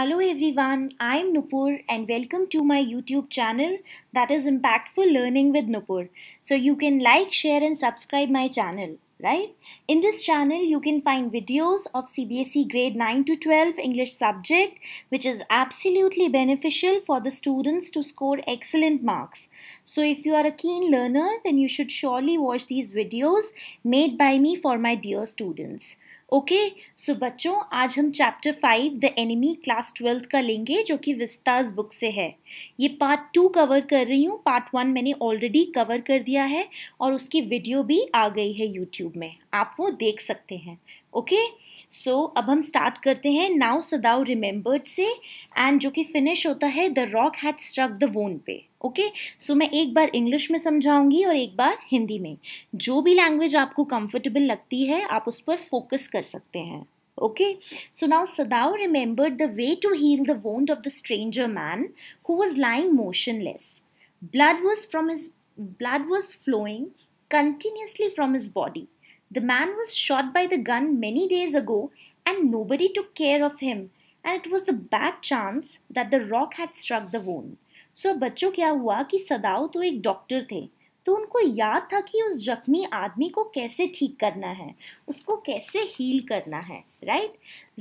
Hello everyone, I'm Nupur and welcome to my YouTube channel that is Impactful Learning with Nupur. So you can like, share and subscribe my channel, right? In this channel you can find videos of CBSE grade 9 to 12 English subject which is absolutely beneficial for the students to score excellent marks. So if you are a keen learner then you should surely watch these videos made by me for my dear students. Okay so बच्चों आज हम chapter five the enemy class twelfth का लेंगे जो कि vistas book से है ये पार्ट टू कवर कर रही हूँ पार्ट वन मैंने ऑलरेडी कवर कर दिया है और उसकी वीडियो भी आ गई है यूट्यूब में आप वो देख सकते हैं ओके सो अब हम स्टार्ट करते हैं नाउ सदाउ रिमेंबर्ड से एंड जो कि फिनिश होता है the rock had struck the wound पे ओके सो मैं एक बार इंग्लिश में समझाऊंगी और एक बार हिंदी में जो भी लैंग्वेज आपको कंफर्टेबल लगती है आप उस पर फोकस कर सकते हैं okay so now Sadao remembered the way to heal the wound of the stranger man who was lying motionless blood was from his blood was flowing continuously from his body The man was shot by the gun many days ago and nobody took care of him and it was the bad chance that the rock had struck the wound. so, बच्चों क्या हुआ कि सदाव तो एक doctor थे तो उनको याद था कि उस जख्मी आदमी को कैसे ठीक करना है उसको कैसे हील करना है राइट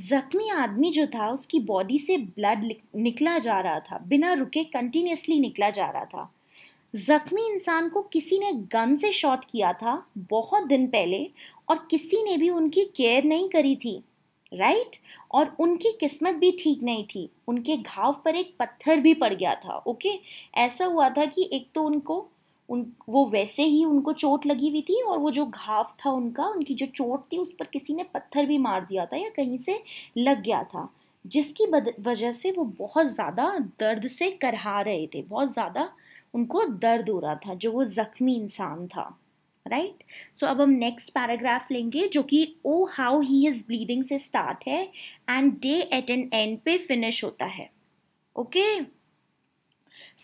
जख्मी आदमी जो था उसकी बॉडी से ब्लड निकला जा रहा था बिना रुके कंटिन्यूसली निकला जा रहा था जख्मी इंसान को किसी ने गन से शॉट किया था बहुत दिन पहले और किसी ने भी उनकी केयर नहीं करी थी राइट और उनकी किस्मत भी ठीक नहीं थी उनके घाव पर एक पत्थर भी पड़ गया था ओके ऐसा हुआ था कि एक तो उनको उन वो वैसे ही उनको चोट लगी हुई थी और वो जो घाव था उनका उनकी जो चोट थी उस पर किसी ने पत्थर भी मार दिया था या कहीं से लग गया था जिसकी वजह से वो बहुत ज़्यादा दर्द से करहा रहे थे बहुत ज़्यादा उनको दर्द हो रहा था जो वो ज़ख्मी इंसान था राइट right? सो so, अब हम नेक्स्ट पैराग्राफ लेंगे जो कि oh how he is bleeding से स्टार्ट है and day at an end पे फिनिश होता है okay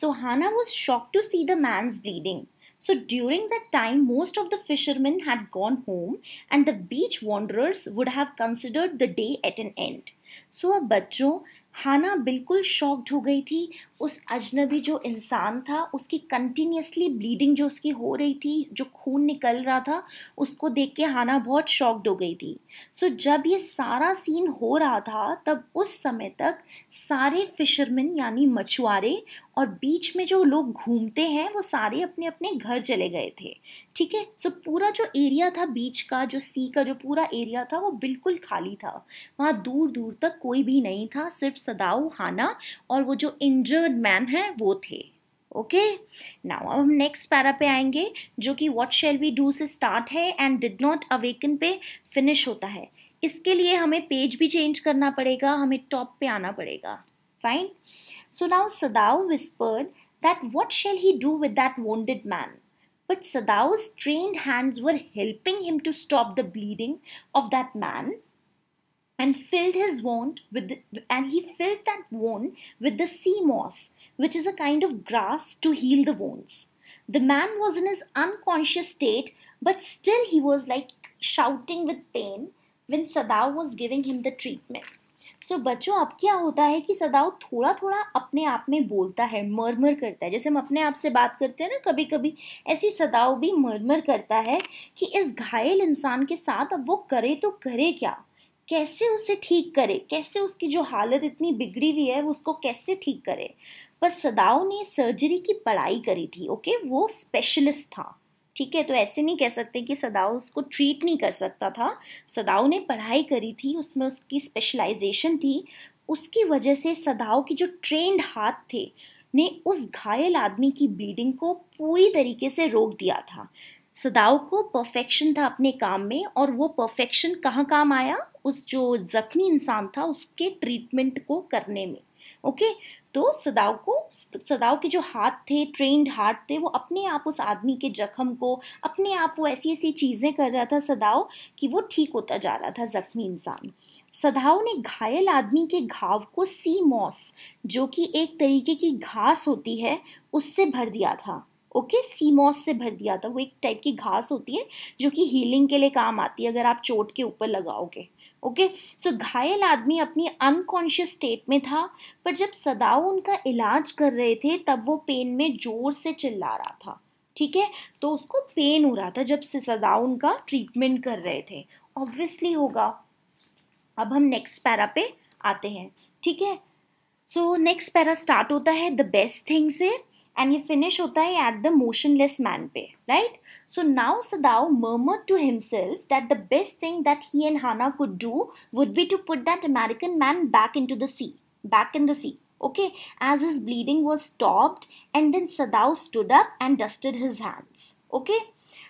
so Hana was shock to see the man's bleeding so during that time most of the fisherman had gone home and the beach wanderers would have considered the day at an end so अब बच्चों हाना बिल्कुल shocked हो गई थी उस अजनबी जो इंसान था उसकी कंटिन्यूसली ब्लीडिंग जो उसकी हो रही थी जो खून निकल रहा था उसको देख के हाना बहुत शॉक्ड हो गई थी सो so, जब ये सारा सीन हो रहा था तब उस समय तक सारे फिशरमैन यानी मछुआरे और बीच में जो लोग घूमते हैं वो सारे अपने अपने घर चले गए थे ठीक है सो पूरा जो एरिया था बीच का जो सी का जो पूरा एरिया था वो बिल्कुल खाली था वहाँ दूर दूर तक कोई भी नहीं था सिर्फ सदाऊ हाना और वो जो इंजर्ड सफेद मैन है वो थे ओके नाउ अब हम नेक्स्ट पैरा पे आएंगे जो कि व्हाट शेल वी डू से स्टार्ट है एंड डिड नॉट अवेकन पे फिनिश होता है इसके लिए हमें पेज भी चेंज करना पड़ेगा हमें टॉप पे आना पड़ेगा fine so now Sadao whispered that what shall he do with that wanted man but Sadao trained hands were helping him to stop the bleeding of that man and filled his wound with the, and he filled that wound with the sea moss, which is a kind of grass to heal the wounds. The man was in his unconscious state, but still he was like shouting with pain when Sadao was giving him the treatment. So so, बच्चों अब क्या होता है कि सदाव थोड़ा थोड़ा अपने आप में बोलता है मरमर करता है जैसे हम अपने आप से बात करते हैं ना कभी कभी ऐसी सदाव भी मरमर करता है कि इस घायल इंसान के साथ अब वो करे तो करे क्या कैसे उसे ठीक करे कैसे उसकी जो हालत इतनी बिगड़ी हुई है वो उसको कैसे ठीक करे पर सदाओ ने सर्जरी की पढ़ाई करी थी ओके वो स्पेशलिस्ट था ठीक है तो ऐसे नहीं कह सकते कि सदाओ उसको ट्रीट नहीं कर सकता था सदाओ ने पढ़ाई करी थी उसमें उसकी स्पेशलाइजेशन थी उसकी वजह से सदाओ की जो ट्रेंड हाथ थे ने उस घायल आदमी की ब्लीडिंग को पूरी तरीके से रोक दिया था सदाओ को परफेक्शन था अपने काम में और वो परफेक्शन कहाँ काम आया उस जो जख्मी इंसान था उसके ट्रीटमेंट को करने में ओके तो सदाओ को सदाओ के जो हाथ थे ट्रेंड हाथ थे वो अपने आप उस आदमी के जख्म को अपने आप वो ऐसी ऐसी चीज़ें कर रहा था सदाओ कि वो ठीक होता जा रहा था ज़ख्मी इंसान सदाओ ने घायल आदमी के घाव को सी मॉस जो कि एक तरीके की घास होती है उससे भर दिया था ओके सीमॉस से भर दिया था वो एक टाइप की घास होती है जो कि हीलिंग के लिए काम आती है अगर आप चोट के ऊपर लगाओगे ओके सो घायल आदमी अपनी अनकॉन्शियस स्टेट में था पर जब सदाओ उनका इलाज कर रहे थे तब वो पेन में जोर से चिल्ला रहा था ठीक है तो उसको पेन हो रहा था जब से सदाओ उनका ट्रीटमेंट कर रहे थे ऑब्वियसली होगा अब हम नेक्स्ट पैरा पे आते हैं ठीक है सो नेक्स्ट पैरा स्टार्ट होता है द बेस्ट थिंग से and he finished Utai at the motionless man right so now sadao murmured to himself that the best thing that he and hana could do would be to put that american man back into the sea back in the sea okay as his bleeding was stopped and then sadao stood up and dusted his hands okay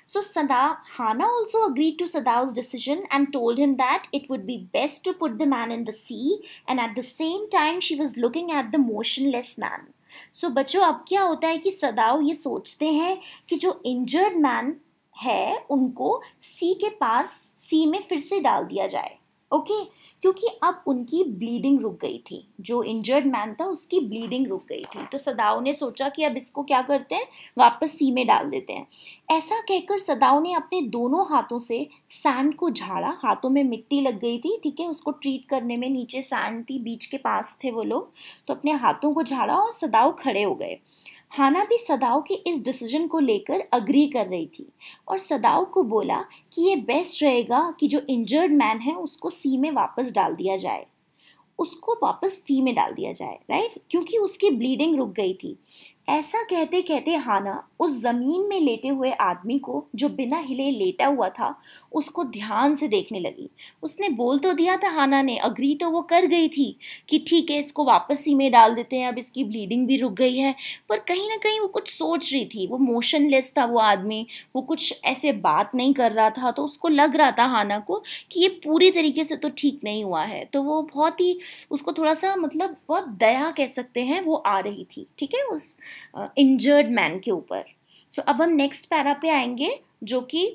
so Sada, Hana also agreed to Sadao's decision and told him that it would be best to put the man in the sea and at the same time she was looking at the motionless man. So so, बच्चों अब क्या होता है कि सदाव ये सोचते हैं कि जो इंजर्ड मैन है उनको सी के पास सी में फिर से डाल दिया जाए ओके okay? क्योंकि अब उनकी ब्लीडिंग रुक गई थी जो इंजर्ड मैन था उसकी ब्लीडिंग रुक गई थी तो सदाओ ने सोचा कि अब इसको क्या करते हैं वापस सी में डाल देते हैं ऐसा कहकर सदाओ ने अपने दोनों हाथों से सैंड को झाड़ा हाथों में मिट्टी लग गई थी ठीक है उसको ट्रीट करने में नीचे सैंड थी बीच के पास थे वो लोग तो अपने हाथों को झाड़ा और सदाओ खड़े हो गए हाना भी सदाओ के इस डिसीजन को लेकर अग्री कर रही थी और सदाओ को बोला कि ये बेस्ट रहेगा कि जो इंजर्ड मैन है उसको सी में वापस डाल दिया जाए उसको वापस फी में डाल दिया जाए राइट क्योंकि उसकी ब्लीडिंग रुक गई थी ऐसा कहते कहते हाना उस ज़मीन में लेटे हुए आदमी को जो बिना हिले लेटा हुआ था उसको ध्यान से देखने लगी उसने बोल तो दिया था हाना ने अग्री तो वो कर गई थी कि ठीक है इसको वापस ही में डाल देते हैं अब इसकी ब्लीडिंग भी रुक गई है पर कहीं ना कहीं वो कुछ सोच रही थी वो मोशनलेस था वो आदमी वो कुछ ऐसे बात नहीं कर रहा था तो उसको लग रहा था हाना को कि ये पूरी तरीके से तो ठीक नहीं हुआ है तो वो बहुत ही उसको थोड़ा सा मतलब बहुत दया कह सकते हैं वो आ रही थी ठीक है उस इंजर्ड मैन के ऊपर सो so, अब हम नेक्स्ट पैरा पे आएंगे जो कि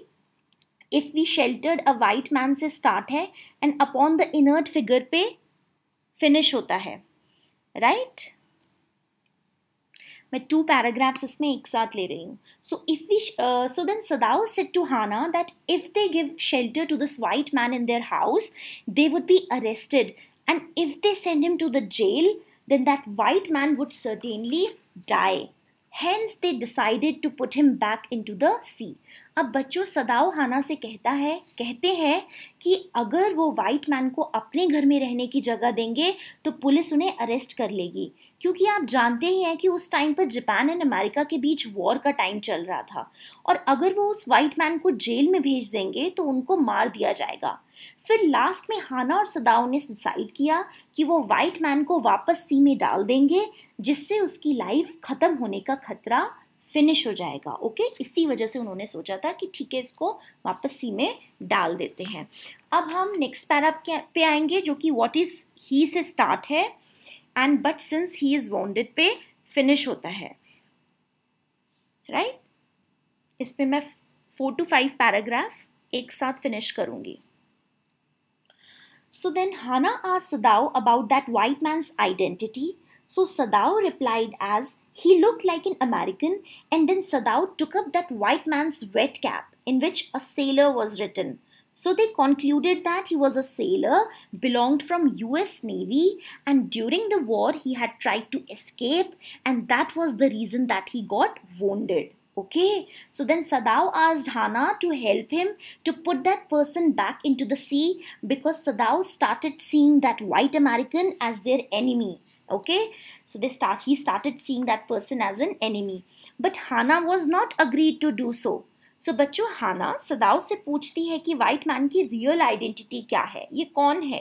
if we sheltered a white man से स्टार्ट है and upon the inert figure पे फिनिश होता है राइट right? मैं टू पैराग्राफ्स इसमें एक साथ ले रही हूँ so if we so then Sadao said to Hana that if they give shelter to this white man in their house they would be arrested and if they send him to the jail then that white man would certainly die. Hence they decided to put him back into the sea. अब बच्चों सदाओ हाना से कहता है कहते हैं कि अगर वो वाइट मैन को अपने घर में रहने की जगह देंगे तो पुलिस उन्हें अरेस्ट कर लेगी क्योंकि आप जानते ही हैं कि उस टाइम पर जापान एंड अमेरिका के बीच वॉर का टाइम चल रहा था और अगर वो उस वाइट मैन को जेल में भेज देंगे तो उनको मार दिया जाएगा फिर लास्ट में हाना और सदाओ ने डिसाइड किया कि वो वाइट मैन को वापस सी में डाल देंगे जिससे उसकी लाइफ ख़त्म होने का खतरा फिनिश हो जाएगा ओके इसी वजह से उन्होंने सोचा था कि ठीक है इसको वापस सी में डाल देते हैं अब हम नेक्स्ट पैरा पे आएंगे जो कि व्हाट इज़ ही से स्टार्ट है and but since he is wounded पे फिनिश होता है राइट right? इस मैं फोर टू फाइव पैराग्राफ एक साथ फिनिश करूँगी So then Hana asked Sadao about that white man's identity. So Sadao replied as he looked like an American and then Sadao took up that white man's red cap in which a sailor was written. So they concluded that he was a sailor, belonged from US Navy and during the war he had tried to escape and that was the reason that he got wounded. Okay, so then Sadao asked Hana to help him to put that person back into the sea because Sadao started seeing that white American as their enemy. Okay, so they start he started seeing that person as an enemy. But Hana was not agreed to do so. So so, बच्चों हाना सदाव से पूछती है कि white man की real identity क्या है ये कौन है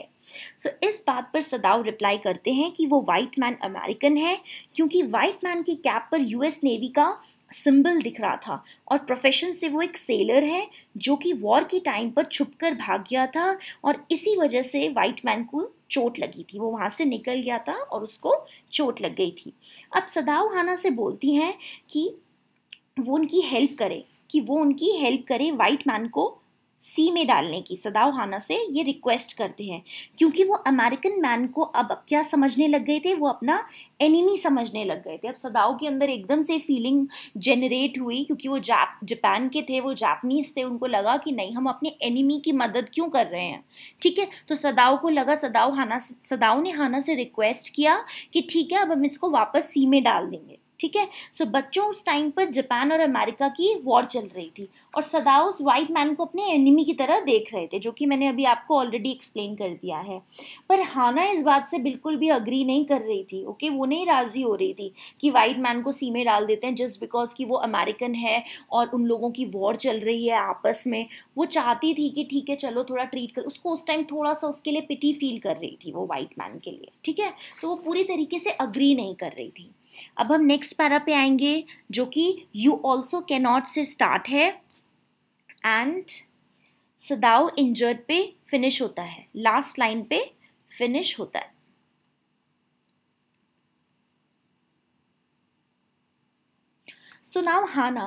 सो so, इस बात पर सदाव रिप्लाई करते हैं कि वो वाइट मैन अमेरिकन है क्योंकि वाइट मैन की कैप पर यूएस नेवी का सिंबल दिख रहा था और प्रोफेशन से वो एक सेलर है जो कि वॉर के टाइम पर छुपकर भाग गया था और इसी वजह से वाइट मैन को चोट लगी थी वो वहाँ से निकल गया था और उसको चोट लग गई थी अब सदाव हाना से बोलती हैं कि वो उनकी हेल्प करे कि वो उनकी हेल्प करे वाइट मैन को सी में डालने की सदाव हाना से ये रिक्वेस्ट करते हैं क्योंकि वो अमेरिकन मैन को अब क्या समझने लग गए थे वो अपना एनिमी समझने लग गए थे अब सदाव के अंदर एकदम से फीलिंग जनरेट हुई क्योंकि वो जाप जापान के थे वो जापनीज थे उनको लगा कि नहीं हम अपने एनिमी की मदद क्यों कर रहे हैं ठीक है तो सदाव को लगा सदाव हाना सदाव ने हाना से रिक्वेस्ट किया कि ठीक है अब हम इसको वापस सी में डाल देंगे ठीक है सो बच्चों उस टाइम पर जापान और अमेरिका की वॉर चल रही थी और सदा उस वाइट मैन को अपने एनिमी की तरह देख रहे थे जो कि मैंने अभी आपको ऑलरेडी एक्सप्लेन कर दिया है पर हाना इस बात से बिल्कुल भी अग्री नहीं कर रही थी ओके okay? वो नहीं राज़ी हो रही थी कि वाइट मैन को सीमे डाल देते हैं जस्ट बिकॉज कि वो अमेरिकन है और उन लोगों की वॉर चल रही है आपस में वो चाहती थी कि ठीक है चलो थोड़ा ट्रीट कर उसको उस टाइम थोड़ा सा उसके लिए पिटी फील कर रही थी वो वाइट मैन के लिए ठीक है तो वो पूरी तरीके से अग्री नहीं कर रही थी अब हम नेक्स्ट पैरा पे आएंगे जो कि यू ऑल्सो कैनॉट से स्टार्ट है एंड सदाव इंजर्ड पे फिनिश होता है लास्ट लाइन पे फिनिश होता है So now Hana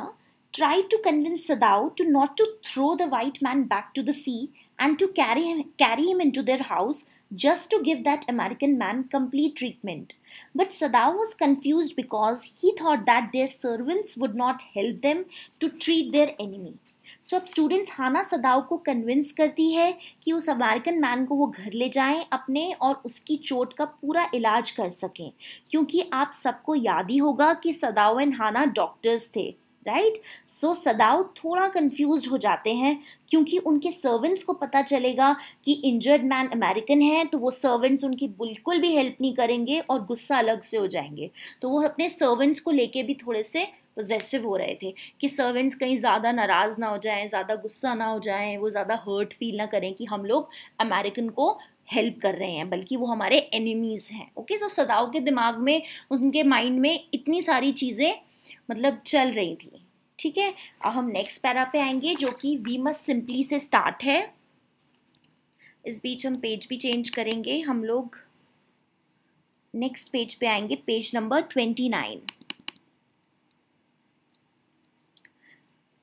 tried to convince Sadao to not to throw the white man back to the sea and to carry him, carry him into their house just to give that American man complete treatment. But Sadao was confused because he thought that their servants would not help them to treat their enemy. So so, अब students Hana Sadao को convince करती है कि उस American man को वो घर ले जाएं अपने और उसकी चोट का पूरा इलाज कर सकें क्योंकि आप सबको याद ही होगा कि सदाव एंड हाना डॉक्टर्स थे राइट right? सो so, थोड़ा कंफ्यूज हो जाते हैं क्योंकि उनके सर्वेंट्स को पता चलेगा कि इंजर्ड मैन अमेरिकन है तो वो सर्वेंट्स उनकी बिल्कुल भी हेल्प नहीं करेंगे और गुस्सा अलग से हो जाएंगे तो वो अपने सर्वेंट्स को लेके भी थोड़े से पोजेसिव हो रहे थे कि सर्वेंट्स कहीं ज़्यादा नाराज़ ना हो जाएं ज़्यादा गुस्सा ना हो जाएं वो ज़्यादा हर्ट फील ना करें कि हम लोग अमेरिकन को हेल्प कर रहे हैं बल्कि वो हमारे एनिमीज़ हैं ओके तो सदाओ के दिमाग में उनके माइंड में इतनी सारी चीज़ें मतलब चल रही थी ठीक है अब हम नेक्स्ट पैरा पे आएंगे जो कि वी मस्ट सिंपली से स्टार्ट है इस बीच हम पेज भी चेंज करेंगे हम लोग नेक्स्ट पेज पे आएंगे page number twenty nine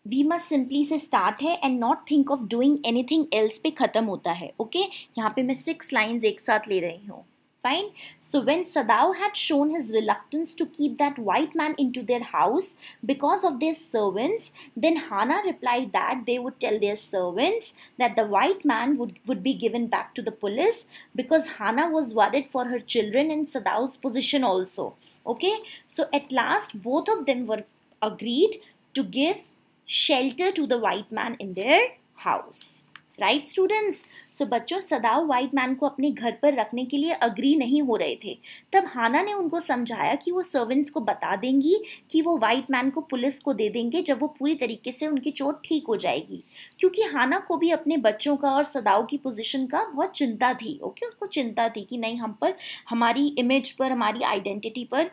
we must simply से स्टार्ट है and not think of doing anything else पे ख़त्म होता है ओके okay? यहाँ पे मैं सिक्स लाइंस एक साथ ले रही हूँ fine. So when Sadao had shown his reluctance to keep that white man into their house because of their servants, then Hana replied that they would tell their servants that the white man would, would be given back to the police because Hana was worried for her children and Sadao's position also. Okay, so at last both of them were agreed to give shelter to the white man in their house. Right students so बच्चों Sadao white man को अपने घर पर रखने के लिए agree नहीं हो रहे थे तब हाना ने उनको समझाया कि वो सर्वेंट्स को बता देंगी कि वो वाइट मैन को पुलिस को दे देंगे जब वो पूरी तरीके से उनकी चोट ठीक हो जाएगी क्योंकि हाना को भी अपने बच्चों का और सदाव की पोजिशन का बहुत चिंता थी ओके उसको चिंता थी कि नहीं हम पर हमारी इमेज पर हमारी आइडेंटिटी पर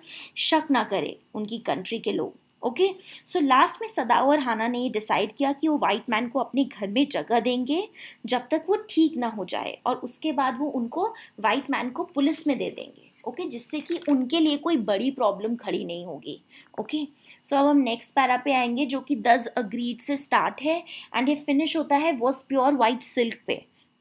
शक ना करें उनकी कंट्री के लोग ओके सो लास्ट में सदा और हाना ने ये डिसाइड किया कि वो वाइट मैन को अपने घर में जगह देंगे जब तक वो ठीक ना हो जाए और उसके बाद वो उनको वाइट मैन को पुलिस में दे देंगे ओके okay, जिससे कि उनके लिए कोई बड़ी प्रॉब्लम खड़ी नहीं होगी ओके सो अब हम नेक्स्ट पैरा पे आएंगे जो कि दस अग्रीड से स्टार्ट है एंड ये फिनिश होता है वॉज प्योर वाइट सिल्क पे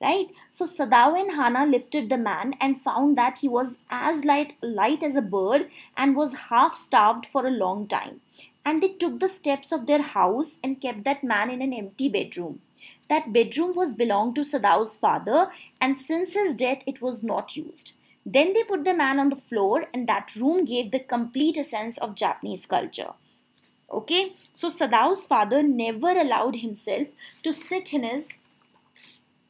right so sadao and Hana lifted the man and found that he was as light light as a bird and was half starved for a long time and they took the steps of their house and kept that man in an empty bedroom. That bedroom was belonged to Sadao's father and since his death it was not used. Then they put the man on the floor and that room gave the complete essence of Japanese culture. Okay, so Sadao's father never allowed himself to sit in his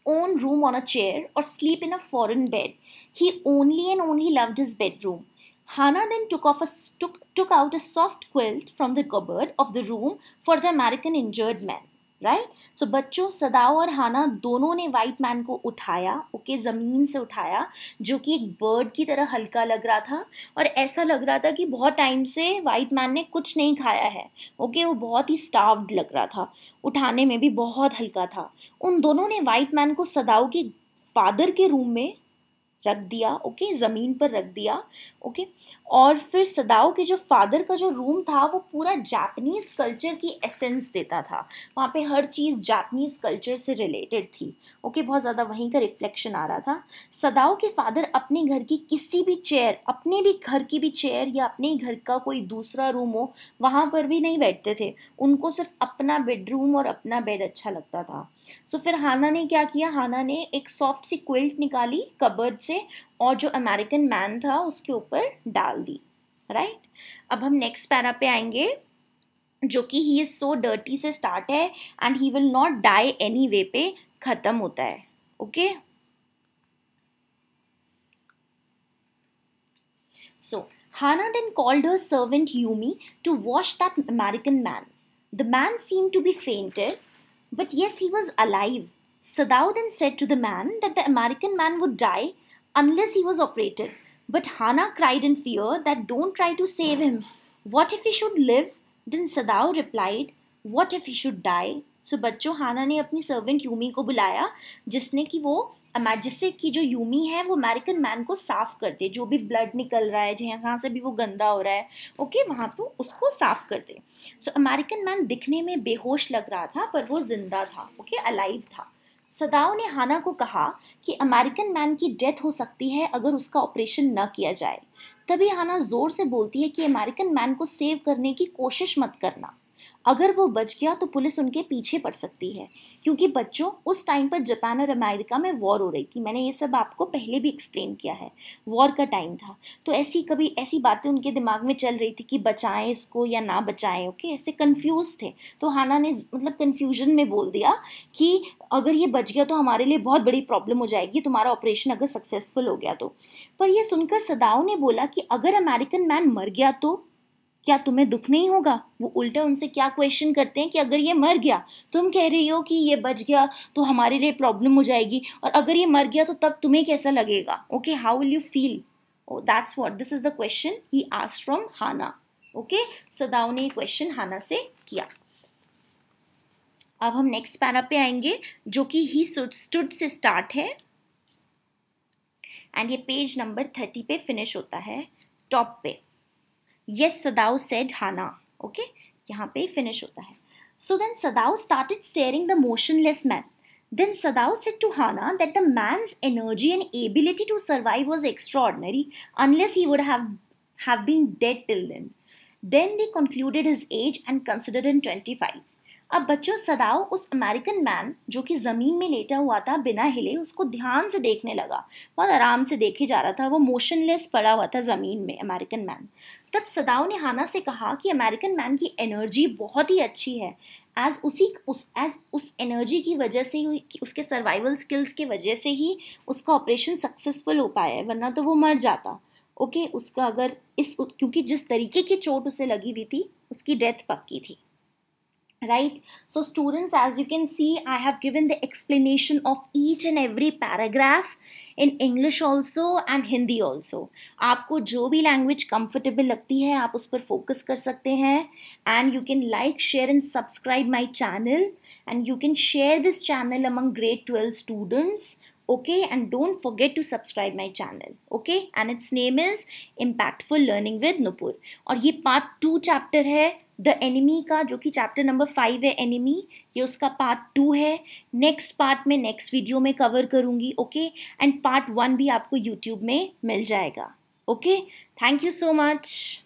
own room on a chair or sleep in a foreign bed. He only and only loved his bedroom. Hannah then took, off a, took, took out a soft quilt from the cupboard of the room for the American injured man. Right so बच्चों Sadao और हाना दोनों ने white man को उठाया okay okay, ज़मीन से उठाया जो कि एक बर्ड की तरह हल्का लग रहा था और ऐसा लग रहा था कि बहुत टाइम से वाइट मैन ने कुछ नहीं खाया है ओके okay, वो बहुत ही स्टार्व्ड लग रहा था उठाने में भी बहुत हल्का था उन दोनों ने वाइट मैन को सदाओ के फादर के रूम में रख दिया ओके ज़मीन पर रख दिया ओके और फिर सदाओ के जो फादर का जो रूम था वो पूरा जापनीज़ कल्चर की एसेंस देता था वहाँ पे हर चीज़ जापनीज़ कल्चर से रिलेटेड थी ओके बहुत ज़्यादा वहीं का रिफ्लेक्शन आ रहा था सदाओ के फादर अपने घर की किसी भी चेयर अपने भी घर की भी चेयर या अपने घर का कोई दूसरा रूम हो वहाँ पर भी नहीं बैठते थे उनको सिर्फ अपना बेडरूम और अपना बेड अच्छा लगता था सो so, फिर हाना ने क्या किया हाना ने एक सॉफ्ट सी क्विल्ट निकाली कबर्ड से और जो अमेरिकन मैन था उसके ऊपर डाल दी राइट right? अब हम नेक्स्ट पैरा पे आएंगे जो कि ही इज़ सो डर्टी से स्टार्ट है and he will not die anyway पे ख़त्म होता है okay so Hana then called her servant Yumi to wash that American man the man seem to be fainted But yes, he was alive. Sadao then said to the man that the American man would die unless he was operated. But Hana cried in fear that don't try to save him. What if he should live? Then Sadao replied, What if he should die? So बच्चों Hana ने अपनी servant Yumi को बुलाया जिसने कि वो जिससे कि जो यूमी है वो अमेरिकन मैन को साफ़ कर दे जो भी ब्लड निकल रहा है जहाँ से भी वो गंदा हो रहा है ओके वहाँ पर उसको साफ़ कर दे सो अमेरिकन मैन दिखने में बेहोश लग रहा था पर वो जिंदा था ओके अलाइव था सदाओ ने हाना को कहा कि अमेरिकन मैन की डेथ हो सकती है अगर उसका ऑपरेशन न किया जाए तभी हाना ज़ोर से बोलती है कि अमेरिकन मैन को सेव करने की कोशिश मत करना अगर वो बच गया तो पुलिस उनके पीछे पड़ सकती है क्योंकि बच्चों उस टाइम पर जापान और अमेरिका में वॉर हो रही थी मैंने ये सब आपको पहले भी एक्सप्लेन किया है वॉर का टाइम था तो ऐसी कभी ऐसी बातें उनके दिमाग में चल रही थी कि बचाएं इसको या ना बचाएं ओके ऐसे कन्फ्यूज़ थे तो हाना ने मतलब कन्फ्यूजन में बोल दिया कि अगर ये बच गया तो हमारे लिए बहुत बड़ी प्रॉब्लम हो जाएगी तुम्हारा ऑपरेशन अगर सक्सेसफुल हो गया तो पर यह सुनकर सदाओ ने बोला कि अगर अमेरिकन मैन मर गया तो क्या तुम्हें दुख नहीं होगा वो उल्टा उनसे क्या क्वेश्चन करते हैं कि अगर ये मर गया तुम कह रही हो कि ये बच गया तो हमारे लिए प्रॉब्लम हो जाएगी और अगर ये मर गया तो तब तुम्हें कैसा लगेगा okay how will you feel oh that's what this is the question he आस फ्रॉम हाना ओके सदाओ ने ये क्वेश्चन हाना से किया अब हम नेक्स्ट पैरा पे आएंगे जो कि ही स्टूड से स्टार्ट है एंड ये पेज नंबर थर्टी पे फिनिश होता है टॉप पे yes Sadao said Hana okay यहाँ पे फिनिश होता है so then Sadao started staring the motionless man then Sadao said to Hana that the man's energy and ability to survive was extraordinary unless he would have been dead till then then they concluded his age and consider in twenty five अब बच्चों सदाओ उस American man जो कि ज़मीन में लेटा हुआ था बिना हिले उसको ध्यान से देखने लगा बहुत आराम से देखे जा रहा था वो मोशनलेस पड़ा हुआ था ज़मीन में अमेरिकन मैन तब सदाओ ने हाना से कहा कि अमेरिकन मैन की एनर्जी बहुत ही अच्छी है एज उसी उस एज उस एनर्जी की वजह से ही उसके सर्वाइवल स्किल्स की वजह से ही उसका ऑपरेशन सक्सेसफुल हो पाया है वरना तो वो मर जाता ओके okay, उसका अगर इस क्योंकि जिस तरीके की चोट उसे लगी हुई थी उसकी डेथ पक्की थी right so students as you can see i have given the explanation of each and every paragraph in english also and hindi also aapko jo bhi language comfortable lagti hai aap us par focus kar sakte hain and you can like share and subscribe my channel and you can share this channel among grade 12 students okay and don't forget to subscribe my channel okay and its name is impactful learning with nupur aur ye part 2 chapter hai the enemy का जो कि chapter number five है enemy ये उसका part two है next part में next video में cover करूँगी ओके एंड पार्ट वन भी आपको यूट्यूब में मिल जाएगा okay thank you so much